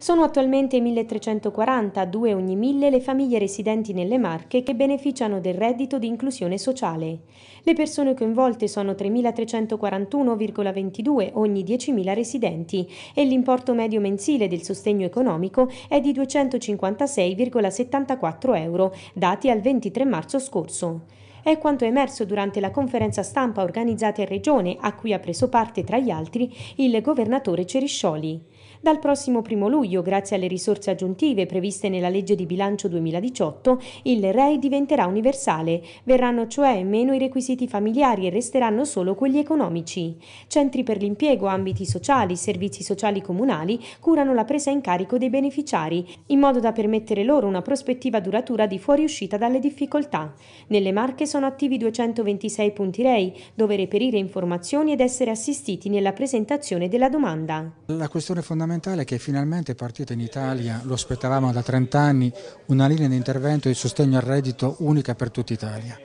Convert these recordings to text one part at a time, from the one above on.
Sono attualmente 1340, due ogni mille, le famiglie residenti nelle Marche che beneficiano del reddito di inclusione sociale. Le persone coinvolte sono 3341,22 ogni 10.000 residenti e l'importo medio mensile del sostegno economico è di 256,74 euro, dati al 23 marzo scorso. È quanto emerso durante la conferenza stampa organizzata in Regione, a cui ha preso parte, tra gli altri, il governatore Ceriscioli. Dal prossimo 1 luglio, grazie alle risorse aggiuntive previste nella legge di bilancio 2018, il REI diventerà universale, verranno cioè meno i requisiti familiari e resteranno solo quelli economici. Centri per l'impiego, ambiti sociali, servizi sociali comunali curano la presa in carico dei beneficiari, in modo da permettere loro una prospettiva duratura di fuoriuscita dalle difficoltà. Nelle Marche sono attivi 226 punti REI, dove reperire informazioni ed essere assistiti nella presentazione della domanda. La questione fondamentale fondamentale è che finalmente è partita in Italia, lo aspettavamo da 30 anni, una linea di intervento di sostegno al reddito unica per tutta Italia.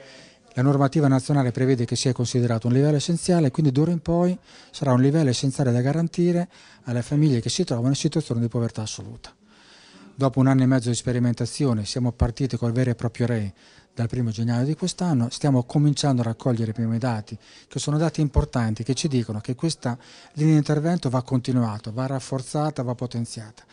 La normativa nazionale prevede che sia considerato un livello essenziale, quindi d'ora in poi sarà un livello essenziale da garantire alle famiglie che si trovano in situazione di povertà assoluta. Dopo un anno e mezzo di sperimentazione siamo partiti col vero e proprio re dal 1 gennaio di quest'anno, stiamo cominciando a raccogliere i primi dati, che sono dati importanti, che ci dicono che questa linea di intervento va continuata, va rafforzata, va potenziata,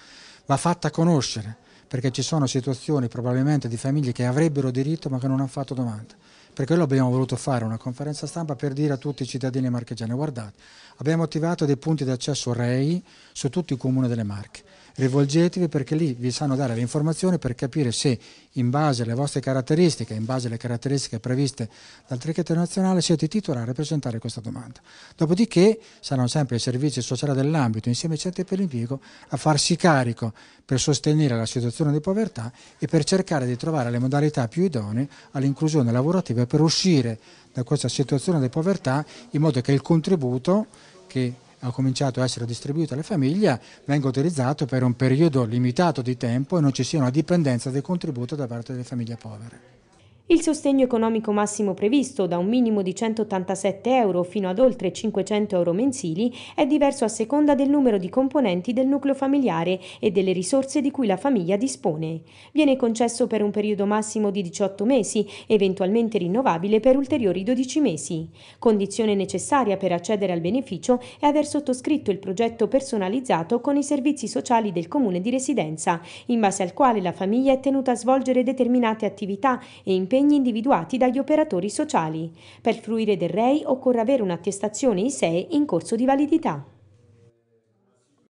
va fatta conoscere, perché ci sono situazioni probabilmente di famiglie che avrebbero diritto ma che non hanno fatto domanda. Per quello abbiamo voluto fare una conferenza stampa per dire a tutti i cittadini marchegiani, guardate, abbiamo attivato dei punti di accesso REI su tutti i comuni delle Marche rivolgetevi perché lì vi sanno dare le informazioni per capire se in base alle vostre caratteristiche, in base alle caratteristiche previste dal trichetto Nazionale, siete titolari a presentare questa domanda. Dopodiché saranno sempre i servizi sociali dell'ambito, insieme ai centri per l'impiego, a farsi carico per sostenere la situazione di povertà e per cercare di trovare le modalità più idonee all'inclusione lavorativa per uscire da questa situazione di povertà in modo che il contributo che ha cominciato a essere distribuito alle famiglie, venga utilizzato per un periodo limitato di tempo e non ci sia una dipendenza del contributo da parte delle famiglie povere. Il sostegno economico massimo previsto, da un minimo di 187 euro fino ad oltre 500 euro mensili, è diverso a seconda del numero di componenti del nucleo familiare e delle risorse di cui la famiglia dispone. Viene concesso per un periodo massimo di 18 mesi, eventualmente rinnovabile per ulteriori 12 mesi. Condizione necessaria per accedere al beneficio è aver sottoscritto il progetto personalizzato con i servizi sociali del comune di residenza, in base al quale la famiglia è tenuta a svolgere determinate attività e impegni impegni individuati dagli operatori sociali. Per fruire del REI occorre avere un'attestazione ISEE in corso di validità.